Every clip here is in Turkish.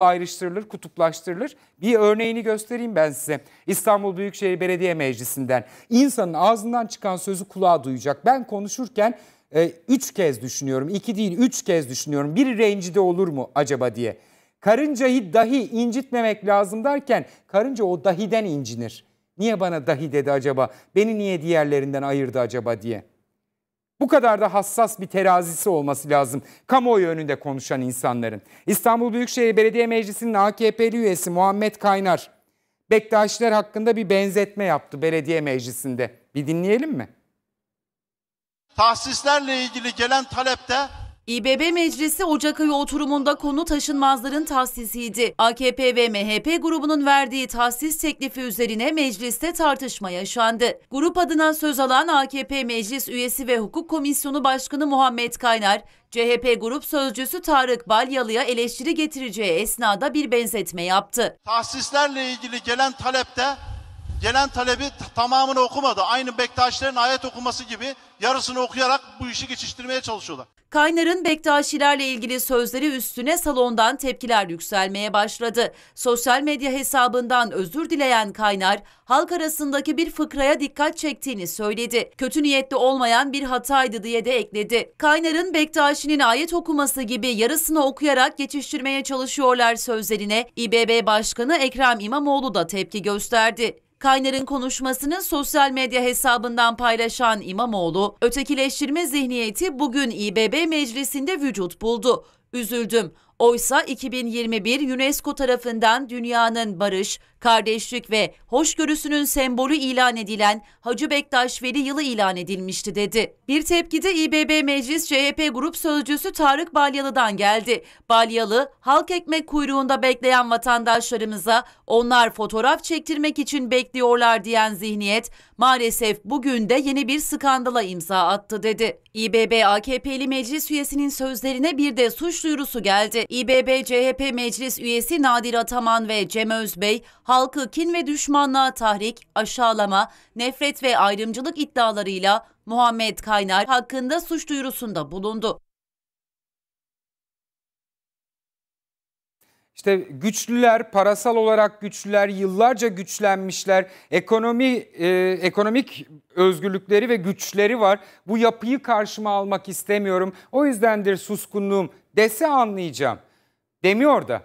ayrıştırılır, kutuplaştırılır. Bir örneğini göstereyim ben size. İstanbul Büyükşehir Belediye Meclisi'nden insanın ağzından çıkan sözü kulağa duyacak. Ben konuşurken e, üç kez düşünüyorum. iki değil üç kez düşünüyorum. Biri rencide olur mu acaba diye. Karıncayı dahi incitmemek lazım derken karınca o dahiden incinir. Niye bana dahi dedi acaba? Beni niye diğerlerinden ayırdı acaba diye. Bu kadar da hassas bir terazisi olması lazım kamuoyu önünde konuşan insanların. İstanbul Büyükşehir Belediye Meclisi'nin AKP'li üyesi Muhammed Kaynar Bektaşiler hakkında bir benzetme yaptı belediye meclisinde. Bir dinleyelim mi? Tahsislerle ilgili gelen talepte İBB Meclisi Ocak ayı oturumunda konu taşınmazların tahsisiydi. AKP ve MHP grubunun verdiği tahsis teklifi üzerine mecliste tartışma yaşandı. Grup adına söz alan AKP Meclis Üyesi ve Hukuk Komisyonu Başkanı Muhammed Kaynar, CHP Grup Sözcüsü Tarık Balyalı'ya eleştiri getireceği esnada bir benzetme yaptı. Tahsislerle ilgili gelen talepte gelen talebi tamamını okumadı. Aynı Bektaşilerin ayet okuması gibi yarısını okuyarak bu işi geçiştirmeye çalışıyorlar. Kaynar'ın Bektaşilerle ilgili sözleri üstüne salondan tepkiler yükselmeye başladı. Sosyal medya hesabından özür dileyen Kaynar, halk arasındaki bir fıkraya dikkat çektiğini söyledi. Kötü niyetli olmayan bir hataydı diye de ekledi. Kaynar'ın Bektaşi'nin ayet okuması gibi yarısını okuyarak geçiştirmeye çalışıyorlar sözlerine İBB Başkanı Ekrem İmamoğlu da tepki gösterdi. Kaynar'ın konuşmasını sosyal medya hesabından paylaşan İmamoğlu, ötekileştirme zihniyeti bugün İBB meclisinde vücut buldu. Üzüldüm. Oysa 2021 UNESCO tarafından dünyanın barış, kardeşlik ve hoşgörüsünün sembolü ilan edilen Hacı Bektaş Veli yılı ilan edilmişti dedi. Bir tepkide İBB Meclis CHP Grup Sözcüsü Tarık Balyalı'dan geldi. Balyalı, halk ekmek kuyruğunda bekleyen vatandaşlarımıza onlar fotoğraf çektirmek için bekliyorlar diyen zihniyet maalesef bugün de yeni bir skandala imza attı dedi. İBB AKP'li meclis üyesinin sözlerine bir de suç duyurusu geldi. İBB CHP Meclis Üyesi Nadir Ataman ve Cem Özbey halkı kin ve düşmanlığa tahrik, aşağılama, nefret ve ayrımcılık iddialarıyla Muhammed Kaynar hakkında suç duyurusunda bulundu. İşte güçlüler, parasal olarak güçlüler, yıllarca güçlenmişler, ekonomi e, ekonomik özgürlükleri ve güçleri var. Bu yapıyı karşıma almak istemiyorum. O yüzdendir suskunluğum dese anlayacağım. Demiyor da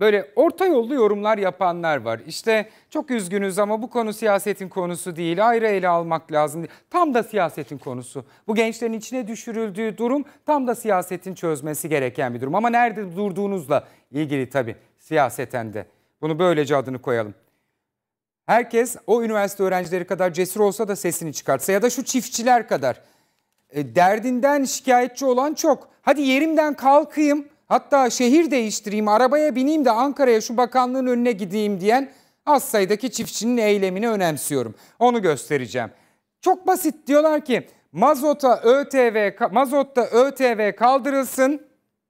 böyle orta yollu yorumlar yapanlar var. İşte çok üzgünüz ama bu konu siyasetin konusu değil. Ayrı ele almak lazım. Tam da siyasetin konusu. Bu gençlerin içine düşürüldüğü durum tam da siyasetin çözmesi gereken bir durum. Ama nerede durduğunuzla ilgili tabii siyaseten de. Bunu böylece adını koyalım. Herkes o üniversite öğrencileri kadar cesur olsa da sesini çıkartsa ya da şu çiftçiler kadar. E, derdinden şikayetçi olan çok. Hadi yerimden kalkayım hatta şehir değiştireyim, arabaya bineyim de Ankara'ya şu bakanlığın önüne gideyim diyen az sayıdaki çiftçinin eylemini önemsiyorum. Onu göstereceğim. Çok basit diyorlar ki mazota ÖTV mazotta ÖTV kaldırılsın.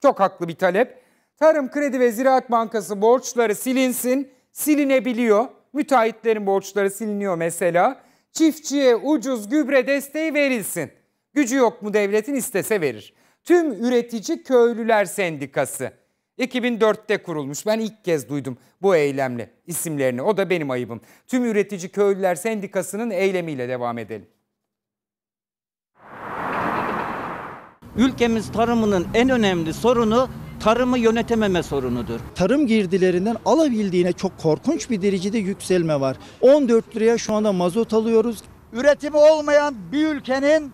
Çok haklı bir talep. Tarım Kredi ve Ziraat Bankası borçları silinsin. Silinebiliyor. Müteahhitlerin borçları siliniyor mesela. Çiftçiye ucuz gübre desteği verilsin. Gücü yok mu devletin istese verir. Tüm Üretici Köylüler Sendikası. 2004'te kurulmuş. Ben ilk kez duydum bu eylemle isimlerini. O da benim ayıbım. Tüm Üretici Köylüler Sendikası'nın eylemiyle devam edelim. Ülkemiz tarımının en önemli sorunu tarımı yönetememe sorunudur. Tarım girdilerinden alabildiğine çok korkunç bir derecede yükselme var. 14 liraya şu anda mazot alıyoruz. Üretimi olmayan bir ülkenin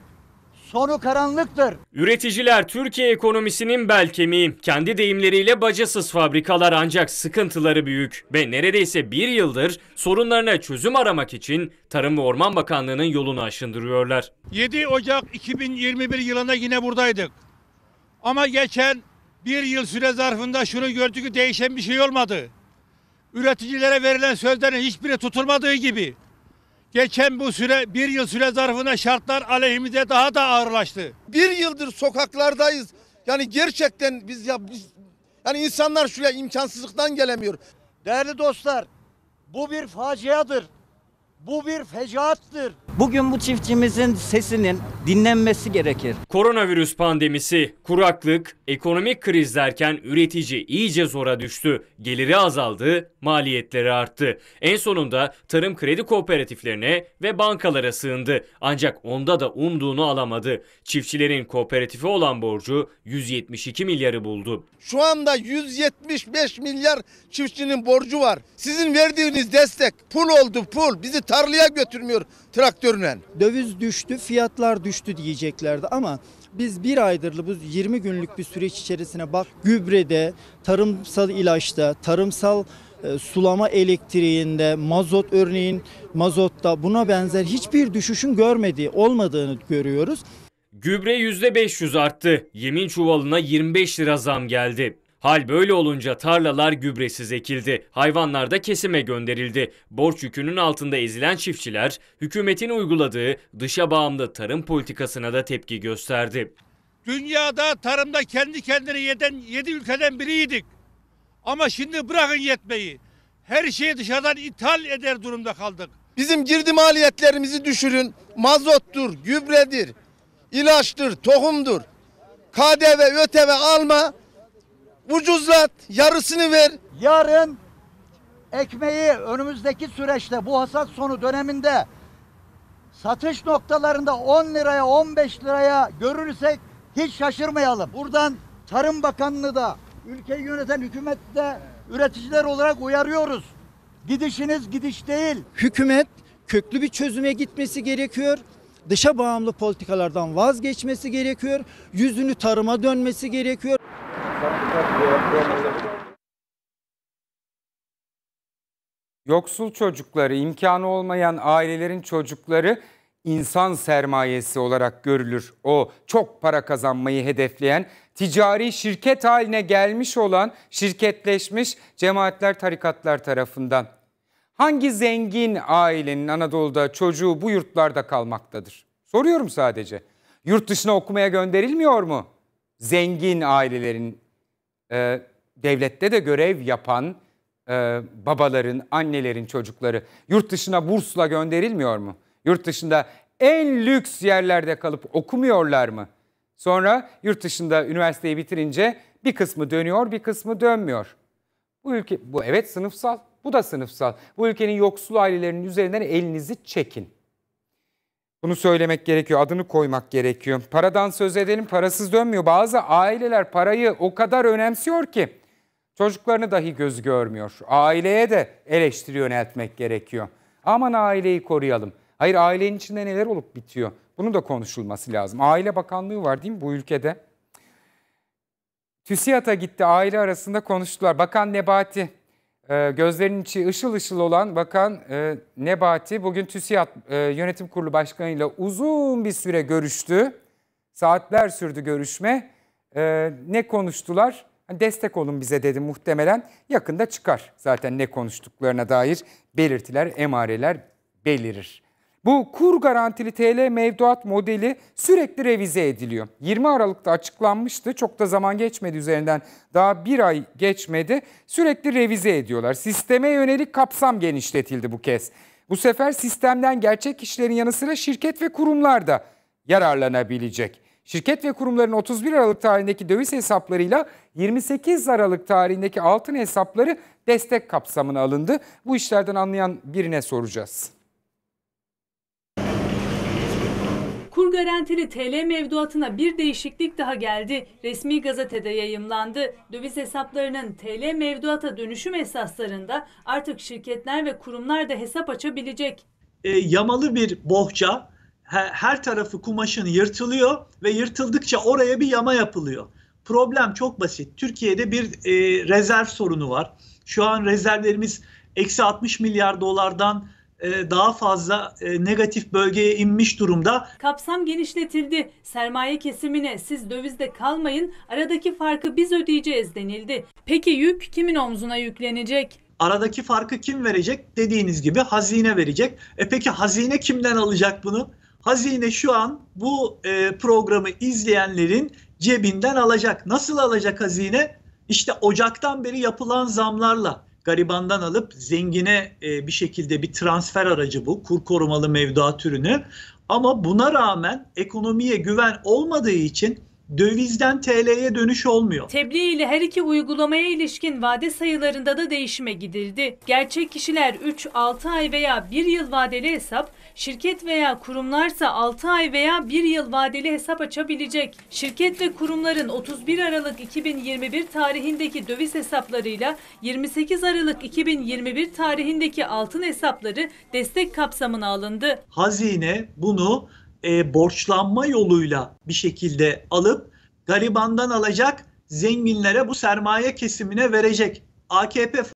sonu karanlıktır. Üreticiler Türkiye ekonomisinin bel kemiği. Kendi deyimleriyle bacasız fabrikalar ancak sıkıntıları büyük. Ve neredeyse bir yıldır sorunlarına çözüm aramak için Tarım ve Orman Bakanlığı'nın yolunu aşındırıyorlar. 7 Ocak 2021 yılında yine buradaydık. Ama geçen bir yıl süre zarfında şunu gördük ki değişen bir şey olmadı üreticilere verilen sözlerin hiçbiri tutulmadığı gibi Geçen bu süre bir yıl süre zarfında şartlar aleyhimize daha da ağırlaştı. Bir yıldır sokaklardayız. Yani gerçekten biz ya biz, yani insanlar şuraya imkansızlıktan gelemiyor. Değerli dostlar bu bir faciadır. Bu bir fecaattır. Bugün bu çiftçimizin sesinin dinlenmesi gerekir. Koronavirüs pandemisi, kuraklık, ekonomik kriz derken üretici iyice zora düştü. Geliri azaldı, maliyetleri arttı. En sonunda tarım kredi kooperatiflerine ve bankalara sığındı. Ancak onda da umduğunu alamadı. Çiftçilerin kooperatifi olan borcu 172 milyarı buldu. Şu anda 175 milyar çiftçinin borcu var. Sizin verdiğiniz destek pul oldu pul. Bizi tarlaya götürmüyor traktörle. Döviz düştü, fiyatlar düştü diyeceklerdi ama biz bir aydır bu 20 günlük bir süreç içerisine bak gübrede, tarımsal ilaçta, tarımsal e, sulama elektriğinde, mazot örneğin mazotta buna benzer hiçbir düşüşün görmediği olmadığını görüyoruz. Gübre %500 arttı. Yemin çuvalına 25 lira zam geldi. Hal böyle olunca tarlalar gübresiz ekildi, hayvanlar da kesime gönderildi. Borç yükünün altında ezilen çiftçiler, hükümetin uyguladığı dışa bağımlı tarım politikasına da tepki gösterdi. Dünyada tarımda kendi kendini yeden 7 ülkeden biriydik. Ama şimdi bırakın yetmeyi. Her şeyi dışarıdan ithal eder durumda kaldık. Bizim girdi maliyetlerimizi düşürün. Mazottur, gübredir, ilaçtır, tohumdur. KDV, ÖTV alma ucuzlat, yarısını ver. Yarın ekmeği önümüzdeki süreçte bu hasat sonu döneminde satış noktalarında 10 liraya 15 liraya görürsek hiç şaşırmayalım. Buradan Tarım Bakanlığı da ülkeyi yöneten hükümet de üreticiler olarak uyarıyoruz. Gidişiniz gidiş değil. Hükümet köklü bir çözüme gitmesi gerekiyor. Dışa bağımlı politikalardan vazgeçmesi gerekiyor. Yüzünü tarıma dönmesi gerekiyor. Yoksul çocukları, imkanı olmayan ailelerin çocukları insan sermayesi olarak görülür. O çok para kazanmayı hedefleyen, ticari şirket haline gelmiş olan şirketleşmiş cemaatler, tarikatlar tarafından. Hangi zengin ailenin Anadolu'da çocuğu bu yurtlarda kalmaktadır? Soruyorum sadece. Yurt dışına okumaya gönderilmiyor mu? Zengin ailelerin e, devlette de görev yapan e, babaların, annelerin çocukları yurt dışına bursla gönderilmiyor mu? Yurt dışında en lüks yerlerde kalıp okumuyorlar mı? Sonra yurt dışında üniversiteyi bitirince bir kısmı dönüyor, bir kısmı dönmüyor. Bu ülke bu evet sınıfsal, bu da sınıfsal. Bu ülkenin yoksul ailelerinin üzerinden elinizi çekin. Bunu söylemek gerekiyor, adını koymak gerekiyor. Paradan söz edelim, parasız dönmüyor. Bazı aileler parayı o kadar önemsiyor ki çocuklarını dahi göz görmüyor. Aileye de eleştiri yöneltmek gerekiyor. Aman aileyi koruyalım. Hayır ailenin içinde neler olup bitiyor? Bunu da konuşulması lazım. Aile Bakanlığı var değil mi bu ülkede? TÜSİAD'a gitti aile arasında konuştular. Bakan Nebati ee, gözlerinin içi ışıl ışıl olan Bakan e, Nebati bugün TÜSİAD e, Yönetim Kurulu Başkanı ile uzun bir süre görüştü. Saatler sürdü görüşme. E, ne konuştular? Hani destek olun bize dedi muhtemelen. Yakında çıkar zaten ne konuştuklarına dair belirtiler, emareler belirir. Bu kur garantili TL mevduat modeli sürekli revize ediliyor. 20 Aralık'ta açıklanmıştı. Çok da zaman geçmedi üzerinden. Daha bir ay geçmedi. Sürekli revize ediyorlar. Sisteme yönelik kapsam genişletildi bu kez. Bu sefer sistemden gerçek kişilerin yanı sıra şirket ve kurumlar da yararlanabilecek. Şirket ve kurumların 31 Aralık tarihindeki döviz hesaplarıyla 28 Aralık tarihindeki altın hesapları destek kapsamına alındı. Bu işlerden anlayan birine soracağız. garantili TL mevduatına bir değişiklik daha geldi. Resmi gazetede yayımlandı. Döviz hesaplarının TL mevduata dönüşüm esaslarında artık şirketler ve kurumlar da hesap açabilecek. E, yamalı bir bohça her, tarafı kumaşın yırtılıyor ve yırtıldıkça oraya bir yama yapılıyor. Problem çok basit. Türkiye'de bir e, rezerv sorunu var. Şu an rezervlerimiz eksi 60 milyar dolardan e, daha fazla e, negatif bölgeye inmiş durumda. Kapsam genişletildi. Sermaye kesimine siz dövizde kalmayın, aradaki farkı biz ödeyeceğiz denildi. Peki yük kimin omzuna yüklenecek? Aradaki farkı kim verecek? Dediğiniz gibi hazine verecek. E peki hazine kimden alacak bunu? Hazine şu an bu e, programı izleyenlerin cebinden alacak. Nasıl alacak hazine? İşte Ocak'tan beri yapılan zamlarla garibandan alıp zengine e, bir şekilde bir transfer aracı bu. Kur korumalı mevduat ürünü. Ama buna rağmen ekonomiye güven olmadığı için dövizden TL'ye dönüş olmuyor. Tebliğ ile her iki uygulamaya ilişkin vade sayılarında da değişime gidildi. Gerçek kişiler 3, 6 ay veya 1 yıl vadeli hesap, şirket veya kurumlarsa 6 ay veya 1 yıl vadeli hesap açabilecek. Şirket ve kurumların 31 Aralık 2021 tarihindeki döviz hesaplarıyla 28 Aralık 2021 tarihindeki altın hesapları destek kapsamına alındı. Hazine bunu e, borçlanma yoluyla bir şekilde alıp garibandan alacak, zenginlere bu sermaye kesimine verecek. AKP